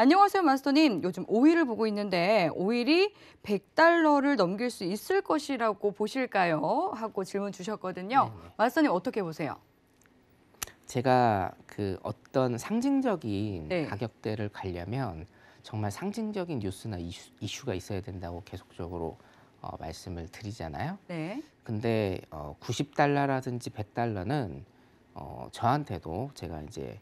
안녕하세요, 마스터님. 요즘 오일을 보고 있는데 오일이 100달러를 넘길 수 있을 것이라고 보실까요? 하고 질문 주셨거든요. 네네. 네. 마스터님 어떻게 보세요? 제가 그 어떤 상징적인 네. 가격대를 가려면 정말 상징적인 뉴스나 이슈, 가 있어야 된다고 계속적으로 어, 말씀을 드리잖아요. 네. 근데 어, 90달러라든지 100달러는 어, 저한테도 제가 이제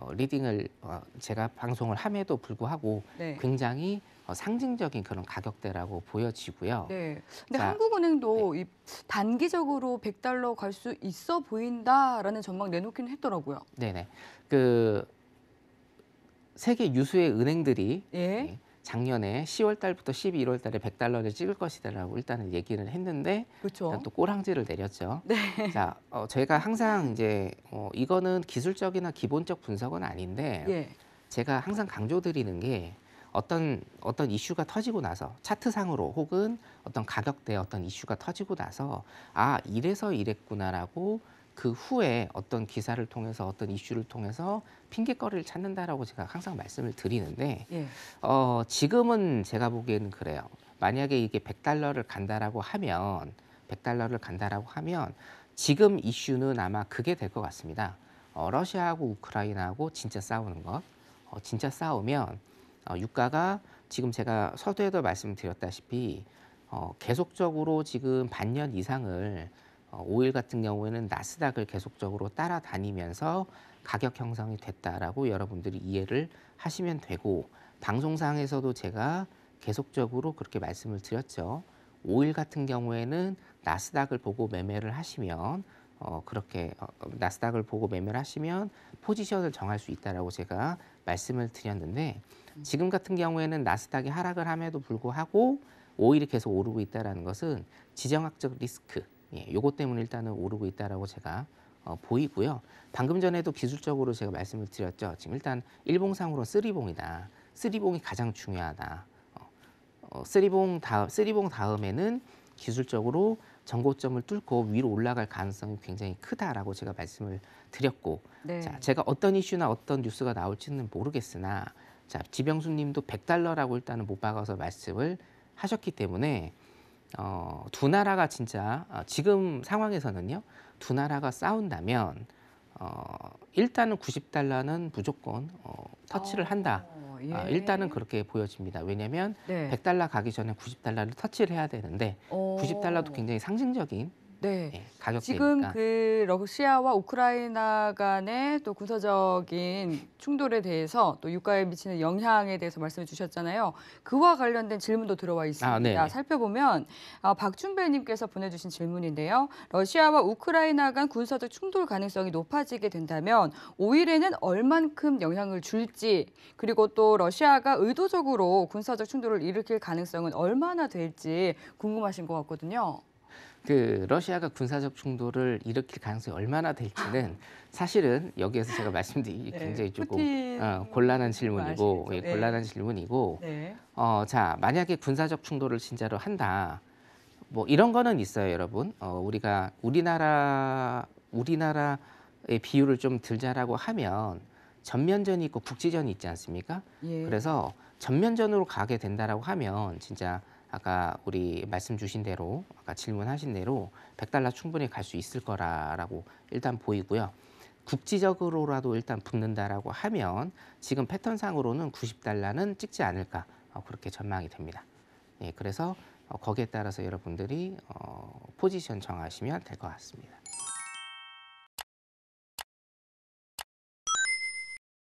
어, 리딩을 어, 제가 방송을 함에도 불구하고 네. 굉장히 어, 상징적인 그런 가격대라고 보여지고요. 네. 근데 자, 한국은행도 네. 이 단기적으로 100달러 갈 수 있어 보인다라는 전망 내놓긴 했더라고요. 네네. 그 세계 유수의 은행들이 예. 네, 작년에 10월 달부터 11월 달에 100달러를 찍을 것이다라고 일단은 얘기를 했는데 일단 또 꼬랑지를 내렸죠. 네. 자, 어, 저희가 항상 이제 어, 이거는 기술적이나 기본적 분석은 아닌데 예. 제가 항상 강조드리는 게 어떤 어떤 이슈가 터지고 나서 차트상으로 혹은 어떤 가격대 어떤 이슈가 터지고 나서 아 이래서 이랬구나라고 그 후에 어떤 기사를 통해서 어떤 이슈를 통해서 핑계거리를 찾는다라고 제가 항상 말씀을 드리는데 예. 어, 지금은 제가 보기에는 그래요. 만약에 이게 백달러를 간다라고 하면 백달러를 간다라고 하면 지금 이슈는 아마 그게 될 것 같습니다. 어, 러시아하고 우크라이나하고 진짜 싸우는 것. 어, 진짜 싸우면 어, 유가가 지금 제가 서두에도 말씀드렸다시피 어, 계속적으로 지금 반년 이상을 어, 오일 같은 경우에는 나스닥을 계속적으로 따라다니면서 가격 형성이 됐다라고 여러분들이 이해를 하시면 되고 방송상에서도 제가 계속적으로 그렇게 말씀을 드렸죠. 오일 같은 경우에는 나스닥을 보고 매매를 하시면 어, 그렇게 어, 나스닥을 보고 매매를 하시면 포지션을 정할 수 있다라고 제가 말씀을 드렸는데 지금 같은 경우에는 나스닥이 하락을 함에도 불구하고 오일이 계속 오르고 있다라는 것은 지정학적 리스크 예, 요것 때문에 일단은 오르고 있다라고 제가 어, 보이고요. 방금 전에도 기술적으로 제가 말씀을 드렸죠. 지금 일단 일봉상으로 쓰리봉이다. 쓰리봉이 가장 중요하다. 어, 어, 쓰리봉 다음 쓰리봉 다음에는 기술적으로 전고점을 뚫고 위로 올라갈 가능성이 굉장히 크다라고 제가 말씀을 드렸고 네. 자, 제가 어떤 이슈나 어떤 뉴스가 나올지는 모르겠으나 자, 지병수 님도 백달러라고 일단은 못 박아서 말씀을 하셨기 때문에 어, 두 나라가 진짜 어, 지금 상황에서는요. 두 나라가 싸운다면 어, 일단은 90달러는 무조건 어, 터치를 아, 한다. 예. 아, 일단은 그렇게 보여집니다. 왜냐하면 네. 100달러 가기 전에 90달러를 터치를 해야 되는데 오. 90달러도 굉장히 상징적인 네. 예, 가격 지금 대비가. 그 러시아와 우크라이나 간의 또 군사적인 충돌에 대해서 또 유가에 미치는 영향에 대해서 말씀해 주셨잖아요. 그와 관련된 질문도 들어와 있습니다. 아, 살펴보면 아, 박준배님께서 보내주신 질문인데요. 러시아와 우크라이나 간 군사적 충돌 가능성이 높아지게 된다면 오일에는 얼만큼 영향을 줄지 그리고 또 러시아가 의도적으로 군사적 충돌을 일으킬 가능성은 얼마나 될지 궁금하신 것 같거든요. 그 러시아가 군사적 충돌을 일으킬 가능성이 얼마나 될지는 사실은 여기에서 제가 말씀드리기 네, 굉장히 조금 어, 곤란한 질문이고 예, 네. 곤란한 질문이고 네. 어, 자 만약에 군사적 충돌을 진짜로 한다 뭐 이런 거는 있어요 여러분 어, 우리가 우리나라 우리나라의 비율을 좀 들자라고 하면 전면전이 있고 국지전이 있지 않습니까? 예. 그래서 전면전으로 가게 된다라고 하면 진짜 아까 우리 말씀 주신 대로 아까 질문하신 대로 100달러 충분히 갈 수 있을 거라라고 일단 보이고요. 국지적으로라도 일단 붙는다라고 하면 지금 패턴상으로는 90달러는 찍지 않을까 어, 그렇게 전망이 됩니다. 예, 그래서 어, 거기에 따라서 여러분들이 어, 포지션 정하시면 될 것 같습니다.